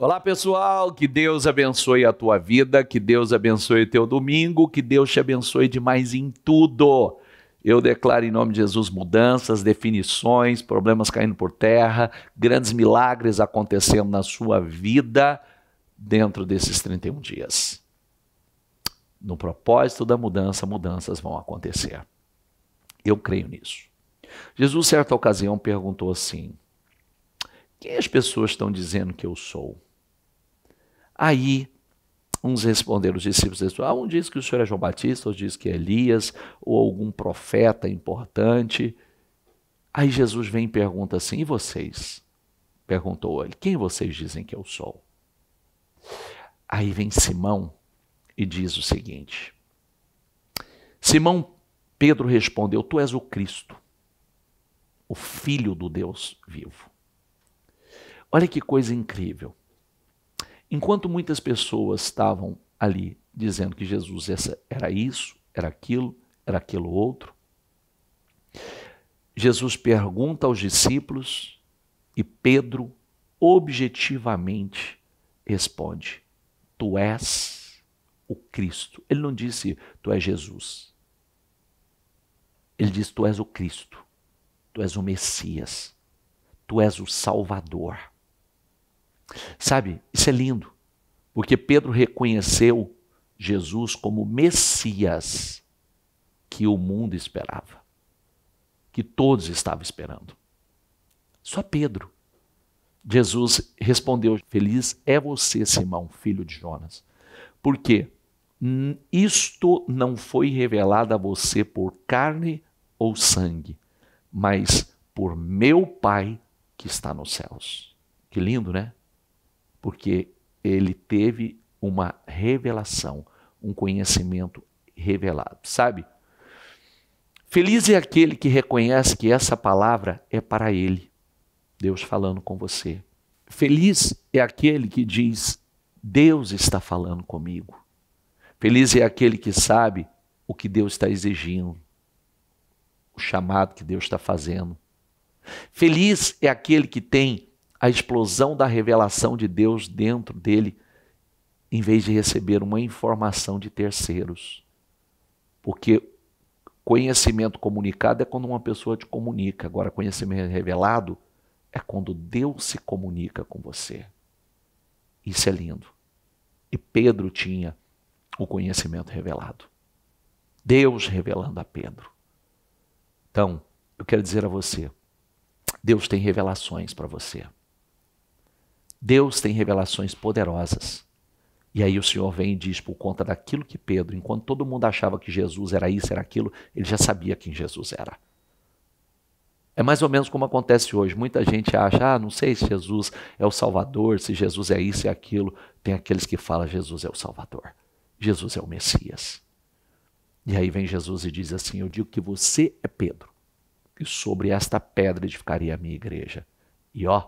Olá pessoal, que Deus abençoe a tua vida, que Deus abençoe teu domingo, que Deus te abençoe demais em tudo. Eu declaro em nome de Jesus mudanças, definições, problemas caindo por terra, grandes milagres acontecendo na sua vida dentro desses 31 dias. No propósito da mudança, mudanças vão acontecer. Eu creio nisso. Jesus, certa ocasião, perguntou assim: Quem as pessoas estão dizendo que eu sou? Aí uns responderam, os discípulos responderam, ah, um diz que o senhor é João Batista, outro diz que é Elias, ou algum profeta importante. Aí Jesus vem e pergunta assim, e vocês? Perguntou ele, quem vocês dizem que eu sou? Aí vem Simão e diz o seguinte, Simão Pedro respondeu, tu és o Cristo, o Filho do Deus vivo. Olha que coisa incrível. Enquanto muitas pessoas estavam ali dizendo que Jesus é era isso, era aquilo, era aquilo outro, Jesus pergunta aos discípulos e Pedro objetivamente responde: Tu és o Cristo. Ele não disse tu és Jesus. Ele disse Tu és o Cristo, tu és o Messias, tu és o Salvador. Sabe, isso é lindo, porque Pedro reconheceu Jesus como Messias que o mundo esperava, que todos estavam esperando. Só Pedro. Jesus respondeu: Feliz é você, Simão, filho de Jonas, porque isto não foi revelado a você por carne ou sangue, mas por meu Pai que está nos céus. Que lindo, né? porque ele teve uma revelação, um conhecimento revelado, sabe? Feliz é aquele que reconhece que essa palavra é para ele, Deus falando com você. Feliz é aquele que diz: Deus está falando comigo. Feliz é aquele que sabe o que Deus está exigindo, o chamado que Deus está fazendo. Feliz é aquele que tem a explosão da revelação de Deus dentro dele, em vez de receber uma informação de terceiros. Porque conhecimento comunicado é quando uma pessoa te comunica, agora, conhecimento revelado é quando Deus se comunica com você. Isso é lindo. E Pedro tinha o conhecimento revelado. Deus revelando a Pedro. Então, eu quero dizer a você: Deus tem revelações para você. Deus tem revelações poderosas. E aí o Senhor vem e diz, por conta daquilo que Pedro, enquanto todo mundo achava que Jesus era isso, era aquilo, ele já sabia quem Jesus era. É mais ou menos como acontece hoje. Muita gente acha, ah, não sei se Jesus é o Salvador, se Jesus é isso e é aquilo. Tem aqueles que falam, Jesus é o Salvador, Jesus é o Messias. E aí vem Jesus e diz assim: Eu digo que você é Pedro, e sobre esta pedra edificaria a minha igreja. E ó,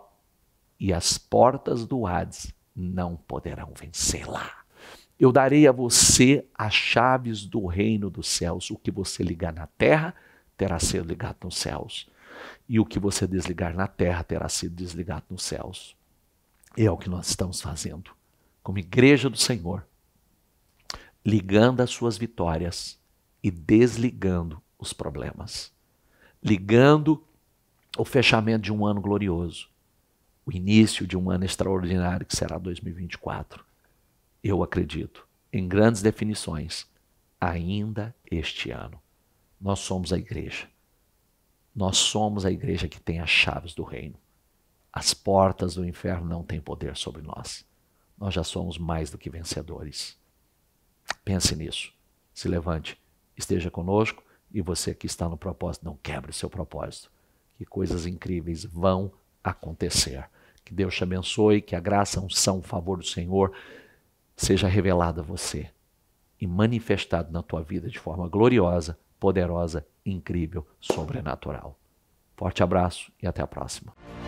e as portas do Hades não poderão vencê-la. Eu darei a você as chaves do reino dos céus. O que você ligar na terra terá sido ligado nos céus. E o que você desligar na terra terá sido desligado nos céus. E é o que nós estamos fazendo como igreja do Senhor, ligando as suas vitórias e desligando os problemas, ligando o fechamento de um ano glorioso o início de um ano extraordinário que será 2024. Eu acredito em grandes definições ainda este ano. Nós somos a igreja. Nós somos a igreja que tem as chaves do reino. As portas do inferno não têm poder sobre nós. Nós já somos mais do que vencedores. Pense nisso. Se levante, esteja conosco e você que está no propósito, não quebre seu propósito. Que coisas incríveis vão acontecer acontecer. Que Deus te abençoe, que a graça, a unção, o favor do Senhor seja revelado a você e manifestado na tua vida de forma gloriosa, poderosa, incrível, sobrenatural. Forte abraço e até a próxima.